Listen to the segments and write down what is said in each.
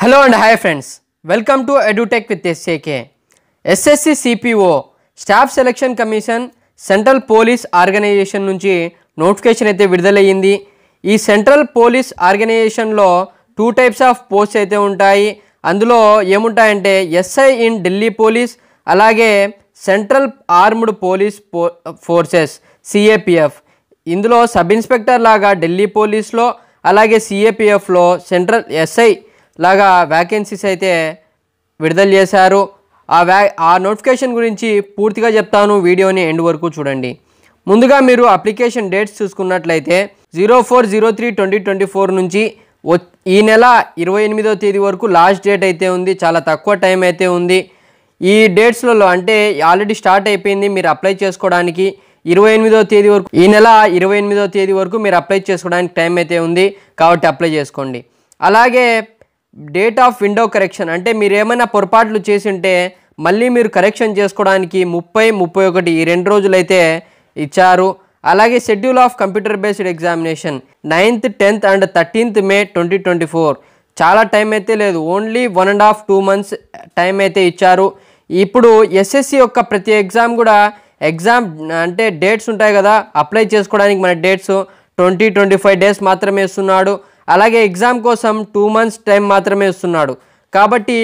hello and hi friends welcome to edutech with SAK SSC CPO staff selection commission central police organisation నుంచి notification అయితే విడుదలయ్యింది ఈ central police ఆర్గనైజేషన్లో two types of post అయితే ఉంటాయి అందులో ఏముంటాయంటే ఎస్ఐ ఇన్ ఢిల్లీ పోలీస్ అలాగే సెంట్రల్ ఆర్మ్డ్ పోలీస్ పో ఫోర్సెస్ సిఏపిఎఫ్ ఇందులో సబ్ ఇన్స్పెక్టర్ లాగా ఢిల్లీ పోలీస్లో అలాగే సిఏపిఎఫ్లో సెంట్రల్ ఎస్ఐ లాగా వ్యాకెన్సీస్ అయితే విడుదల చేశారు ఆ వ్యా ఆ నోటిఫికేషన్ గురించి పూర్తిగా చెప్తాను వీడియోని ఎండ్ వరకు చూడండి ముందుగా మీరు అప్లికేషన్ డేట్స్ చూసుకున్నట్లయితే zero four zero three twenty twenty four నుంచి ఈ నెల ఇరవై ఎనిమిదో తేదీ వరకు లాస్ట్ డేట్ అయితే ఉంది చాలా తక్కువ టైం అయితే ఉంది ఈ డేట్స్లలో అంటే ఆల్రెడీ స్టార్ట్ అయిపోయింది మీరు అప్లై చేసుకోవడానికి ఇరవై ఎనిమిదో తేదీ వరకు ఈ నెల ఇరవై ఎనిమిదో తేదీ వరకు మీరు అప్లై చేసుకోవడానికి టైం అయితే ఉంది కాబట్టి అప్లై చేసుకోండి అలాగే డేట్ ఆఫ్ విండో కరెక్షన్ అంటే మీరు ఏమైనా పొరపాట్లు ఉంటే మళ్ళీ మీరు కరెక్షన్ చేసుకోవడానికి ముప్పై ముప్పై ఒకటి ఈ రెండు రోజులైతే ఇచ్చారు అలాగే schedule of computer based examination ninth tenth and thirteenth May twenty twenty four చాలా టైం అయితే లేదు only one and half two months time అయితే ఇచ్చారు ఇప్పుడు ఎస్ఎస్సి యొక్క ప్రతి ఎగ్జామ్ కూడా ఎగ్జామ్ అంటే డేట్స్ ఉంటాయి కదా అప్లై చేసుకోవడానికి మన dates twenty twenty five days మాత్రమే ఇస్తున్నాడు అలాగే ఎగ్జామ్ కోసం టూ మంత్స్ టైం మాత్రమే ఇస్తున్నాడు కాబట్టి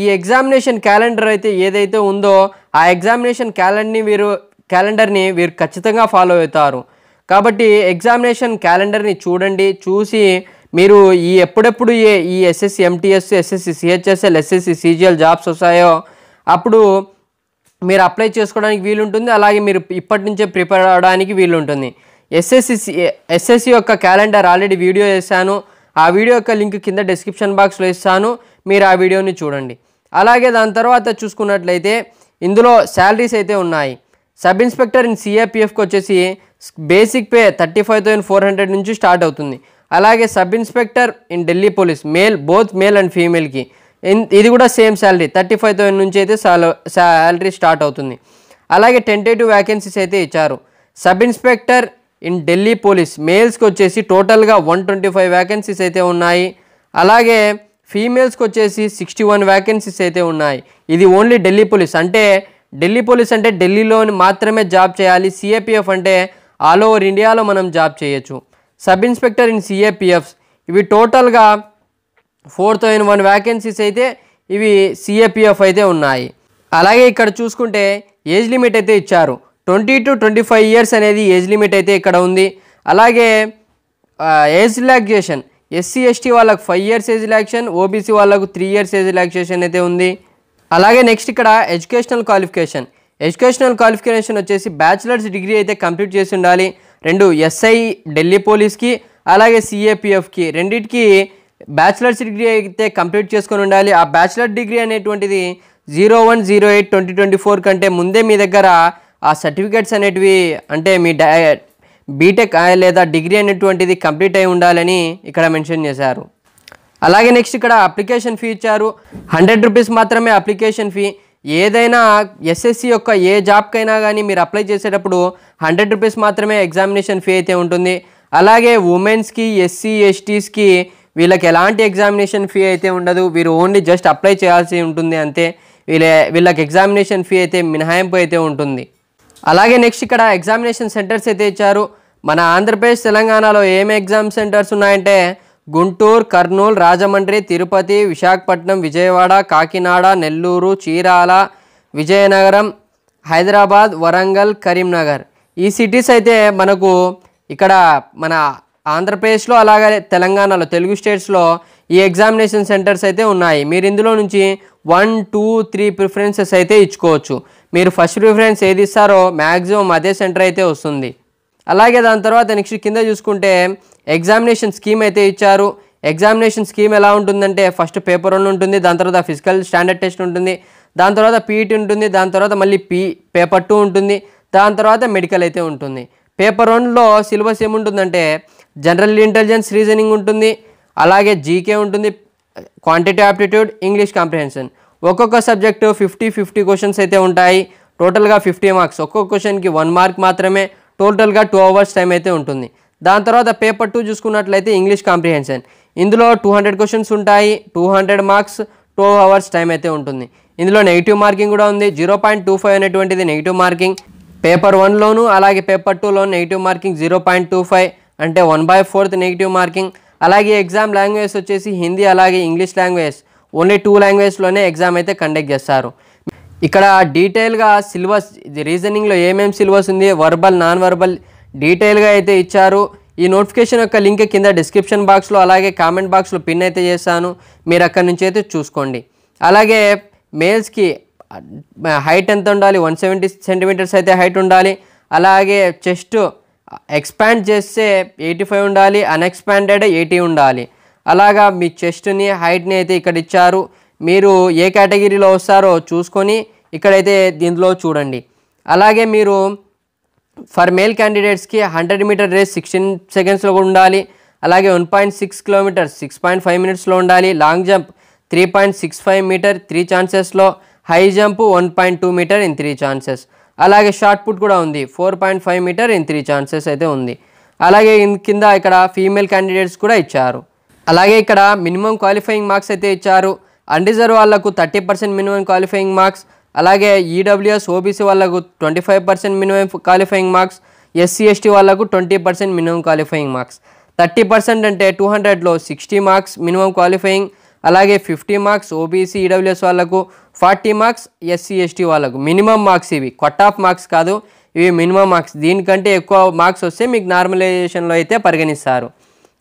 ఈ ఎగ్జామినేషన్ క్యాలెండర్ అయితే ఏదైతే ఉందో ఆ ఎగ్జామినేషన్ క్యాలెండర్ని వీరు క్యాలెండర్ని వీరు ఖచ్చితంగా ఫాలో అవుతారు కాబట్టి ఎగ్జామినేషన్ క్యాలెండర్ని చూడండి చూసి మీరు ఈ ఎప్పుడెప్పుడు ఏ ఈ SSC MTS SSC CHSL SSC CGL jobs వస్తాయో అప్పుడు మీరు అప్లై చేసుకోవడానికి వీలుంటుంది అలాగే మీరు ఇప్పటి నుంచే ప్రిపేర్ అవడానికి వీలుంటుంది ఎస్ఎస్సి ఎస్ఎస్సి యొక్క క్యాలెండర్ ఆల్రెడీ వీడియో చేశాను ఆ వీడియో యొక్క లింక్ కింద డిస్క్రిప్షన్ బాక్స్లో ఇస్తాను మీరు ఆ వీడియోని చూడండి అలాగే దాని తర్వాత చూసుకున్నట్లయితే ఇందులో శాలరీస్ అయితే ఉన్నాయి సబ్ ఇన్స్పెక్టర్ ఇన్ సిఆర్పిఎఫ్కి వచ్చేసి basic pay thirty five thousand four hundred నుంచి స్టార్ట్ అవుతుంది అలాగే sub inspector in Delhi police male both male and ఫీమేల్కి ఇది కూడా same salary thirty five thousand నుంచి అయితే శాలరీ స్టార్ట్ అవుతుంది అలాగే టెంటేటివ్ వ్యాకెన్సీస్ అయితే ఇచ్చారు sub inspector in Delhi police మేల్స్కి వచ్చేసి టోటల్గా వన్ ట్వంటీ ఫైవ్ వ్యాకెన్సీస్ అయితే ఉన్నాయి అలాగే ఫీమేల్స్కి వచ్చేసి సిక్స్టీ వన్ వ్యాకెన్సీస్ అయితే ఉన్నాయి ఇది ఓన్లీ ఢిల్లీ పోలీస్ అంటే ఢిల్లీ పోలీస్ అంటే ఢిల్లీలో మాత్రమే జాబ్ చేయాలి సిఏపిఎఫ్ అంటే ఆల్ ఓవర్ ఇండియాలో మనం జాబ్ చేయొచ్చు సబ్ ఇన్స్పెక్టర్ ఇన్ సిఏపిఎఫ్స్ ఇవి టోటల్గా ఫోర్ థౌజండ్ వన్ వ్యాకెన్సీస్ అయితే ఇవి సిఏపిఎఫ్ అయితే ఉన్నాయి అలాగే ఇక్కడ చూసుకుంటే ఏజ్ లిమిట్ అయితే ఇచ్చారు twenty two twenty five years అనేది ఏజ్ లిమిట్ అయితే ఇక్కడ ఉంది అలాగే ఏజ్ రిలాక్సేషన్ ఎస్సీ ఎస్టీ వాళ్ళకు five years age relaxation OBC వాళ్ళకు త్రీ ఇయర్స్ ఏజ్ రిలాక్సేషన్ అయితే ఉంది అలాగే నెక్స్ట్ ఇక్కడ ఎడ్యుకేషనల్ క్వాలిఫికేషన్ ఎడ్యుకేషనల్ క్వాలిఫికేషన్ వచ్చేసి బ్యాచిలర్స్ డిగ్రీ అయితే కంప్లీట్ చేసి ఉండాలి రెండు ఎస్ఐ ఢిల్లీ పోలీస్కి అలాగే సిఏపిఎఫ్కి రెండింటికి బ్యాచిలర్స్ డిగ్రీ అయితే కంప్లీట్ చేసుకొని ఉండాలి ఆ బ్యాచిలర్ డిగ్రీ అనేటువంటిది zero one zero eight twenty twenty four కంటే ముందే మీ దగ్గర ఆ సర్టిఫికేట్స్ అనేటివి అంటే మీ బీటెక్ లేదా డిగ్రీ అనేటువంటిది కంప్లీట్ అయి ఉండాలని ఇక్కడ మెన్షన్ చేశారు అలాగే నెక్స్ట్ ఇక్కడ అప్లికేషన్ ఫీ ఇచ్చారు హండ్రెడ్ రూపీస్ మాత్రమే అప్లికేషన్ ఫీ ఏదైనా ఎస్ఎస్సి యొక్క ఏ జాబ్కైనా కానీ మీరు అప్లై చేసేటప్పుడు హండ్రెడ్ రూపీస్ మాత్రమే ఎగ్జామినేషన్ ఫీ అయితే ఉంటుంది అలాగే ఉమెన్స్కి ఎస్సీ ఎస్టీస్కి వీళ్ళకి ఎలాంటి ఎగ్జామినేషన్ ఫీ అయితే ఉండదు వీరు ఓన్లీ జస్ట్ అప్లై చేయాల్సి ఉంటుంది అంతే వీళ్ళ వీళ్ళకి ఎగ్జామినేషన్ ఫీ అయితే మినహాయింపు అయితే ఉంటుంది అలాగే నెక్స్ట్ ఇక్కడ ఎగ్జామినేషన్ సెంటర్స్ అయితే ఇచ్చారు మన ఆంధ్రప్రదేశ్ తెలంగాణలో ఏం ఎగ్జామ్ సెంటర్స్ ఉన్నాయంటే గుంటూరు కర్నూలు రాజమండ్రి తిరుపతి విశాఖపట్నం విజయవాడ కాకినాడ నెల్లూరు చీరాల విజయనగరం హైదరాబాద్ వరంగల్ కరీంనగర్ ఈ సిటీస్ అయితే మనకు ఇక్కడ మన ఆంధ్రప్రదేశ్లో అలాగే తెలంగాణలో తెలుగు స్టేట్స్లో ఈ ఎగ్జామినేషన్ సెంటర్స్ అయితే ఉన్నాయి మీరు ఇందులో నుంచి వన్ టూ త్రీ ప్రిఫరెన్సెస్ అయితే ఇచ్చుకోవచ్చు మీరు ఫస్ట్ ప్రిఫరెన్స్ ఏది ఇస్తారో మ్యాక్సిమం అదే సెంటర్ అయితే వస్తుంది అలాగే దాని తర్వాత నెక్స్ట్ కింద చూసుకుంటే ఎగ్జామినేషన్ స్కీమ్ అయితే ఇచ్చారు ఎగ్జామినేషన్ స్కీమ్ ఎలా ఉంటుందంటే ఫస్ట్ పేపర్ వన్ ఉంటుంది దాని తర్వాత ఫిజికల్ స్టాండర్డ్ టెస్ట్ ఉంటుంది దాని తర్వాత పీఈటీ e ఉంటుంది దాని తర్వాత మళ్ళీ పీ పేపర్ టూ ఉంటుంది దాని తర్వాత మెడికల్ అయితే ఉంటుంది పేపర్ వన్లో సిలబస్ ఏముంటుందంటే జనరల్ ఇంటెలిజెన్స్ రీజనింగ్ ఉంటుంది అలాగే జీకే ఉంటుంది క్వాంటిటీ ఆప్టిట్యూడ్ ఇంగ్లీష్ కాంప్రిహెన్షన్ ఒక్కొక్క సబ్జెక్టు ఫిఫ్టీ ఫిఫ్టీ క్వశ్చన్స్ అయితే ఉంటాయి టోటల్గా ఫిఫ్టీ మార్క్స్ ఒక్కొక్క క్వశ్చన్కి వన్ మార్క్ మాత్రమే టోటల్గా టూ అవర్స్ టైం అయితే ఉంటుంది దాని తర్వాత పేపర్ టూ చూసుకున్నట్లయితే ఇంగ్లీష్ కాంప్రిహెన్షన్ ఇందులో టూ హండ్రెడ్ క్వశ్చన్స్ ఉంటాయి two hundred marks two hours time అయితే ఉంటుంది ఇందులో నెగిటివ్ మార్కింగ్ కూడా ఉంది జీరో పాయింట్ టూ ఫైవ్ అనేటువంటిది నెగిటివ్ మార్కింగ్ పేపర్ వన్లోను అలాగే పేపర్ టూలోను negative marking zero point two five అంటే one by fourth negative marking అలాగే ఎగ్జామ్ లాంగ్వేజ్ వచ్చేసి హిందీ అలాగే ఇంగ్లీష్ లాంగ్వేజ్ ఓన్లీ టూ లాంగ్వేజ్లోనే ఎగ్జామ్ అయితే కండక్ట్ చేస్తారు ఇక్కడ డీటెయిల్గా సిలబస్ రీజనింగ్లో ఏమేమి సిలబస్ ఉంది వర్బల్ నాన్ వర్బల్ డీటెయిల్గా అయితే ఇచ్చారు ఈ నోటిఫికేషన్ యొక్క లింక్ కింద డిస్క్రిప్షన్ బాక్స్లో అలాగే కామెంట్ బాక్స్లో పిన్ అయితే చేశాను మీరు అక్కడి నుంచి అయితే చూసుకోండి అలాగే మేల్స్కి హైట్ ఎంత ఉండాలి వన్ సెవెంటీ సెంటీమీటర్స్ అయితే హైట్ ఉండాలి అలాగే చెస్ట్ ఎక్స్పాండ్ చేస్తే ఎయిటీ ఫైవ్ ఉండాలి అన్ఎక్స్పాండెడ్ ఎయిటీ ఉండాలి అలాగా మీ చెస్ట్ని హైట్ని అయితే ఇక్కడ ఇచ్చారు మీరు ఏ కేటగిరీలో వస్తారో చూసుకొని ఇక్కడైతే దీంట్లో చూడండి అలాగే మీరు ఫర్ మేల్ క్యాండిడేట్స్కి హండ్రెడ్ మీటర్ రేస్ సిక్స్టీన్ సెకండ్స్లో కూడా ఉండాలి అలాగే one point six kilometre six point five మినిట్స్లో ఉండాలి long jump three point six five metre three ఛాన్సెస్లో high jump one point two metre in three chances అలాగే షార్ట్ పుట్ కూడా ఉంది four point five metre in three chances అయితే ఉంది అలాగే కింద ఇక్కడ ఫీమేల్ క్యాండిడేట్స్ కూడా ఇచ్చారు అలాగే ఇక్కడ మినిమం క్వాలిఫైయింగ్ మార్క్స్ అయితే ఇచ్చారు అన్డిజర్వ్ వాళ్లకు thirty percent minimum qualifying marks అలాగే ఈడబ్ల్యూఎస్ ఓబీసీ వాళ్ళకు twenty five percent minimum qualifying marks SC ST వాళ్ళకు twenty percent minimum qualifying marks thirty percent అంటే టూ హండ్రెడ్లో సిక్స్టీ మార్క్స్ మినిమం క్వాలిఫైయింగ్ అలాగే fifty marks OBC EWS వాళ్ళకు forty marks SC ST వాళ్ళకు minimum marks ఇవి cut off marks కాదు ఇవి minimum marks దీనికంటే ఎక్కువ మార్క్స్ వస్తే మీకు నార్మలైజేషన్లో అయితే పరిగణిస్తారు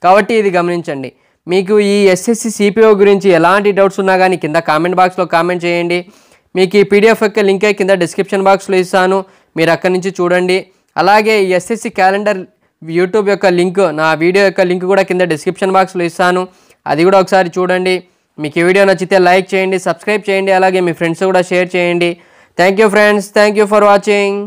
కాబట్టి ఇది గమనించండి మీకు ఈ ఎస్ఎస్సి సిపిఓ గురించి ఎలాంటి డౌట్స్ ఉన్నా కానీ కింద కామెంట్ బాక్స్లో కామెంట్ చేయండి మీకు ఈ పీడిఎఫ్ యొక్క లింక్ కింద డిస్క్రిప్షన్ బాక్స్లో ఇస్తాను మీరు అక్కడి నుంచి చూడండి అలాగే ఈ ఎస్ఎస్సి క్యాలెండర్ యూట్యూబ్ యొక్క లింక్ నా వీడియో యొక్క లింక్ కూడా కింద డిస్క్రిప్షన్ బాక్స్లో ఇస్తాను అది కూడా ఒకసారి చూడండి మీకు ఈ వీడియో నచ్చితే లైక్ చేయండి సబ్స్క్రైబ్ చేయండి అలాగే మీ ఫ్రెండ్స్ కూడా షేర్ చేయండి thank you friends thank you for watching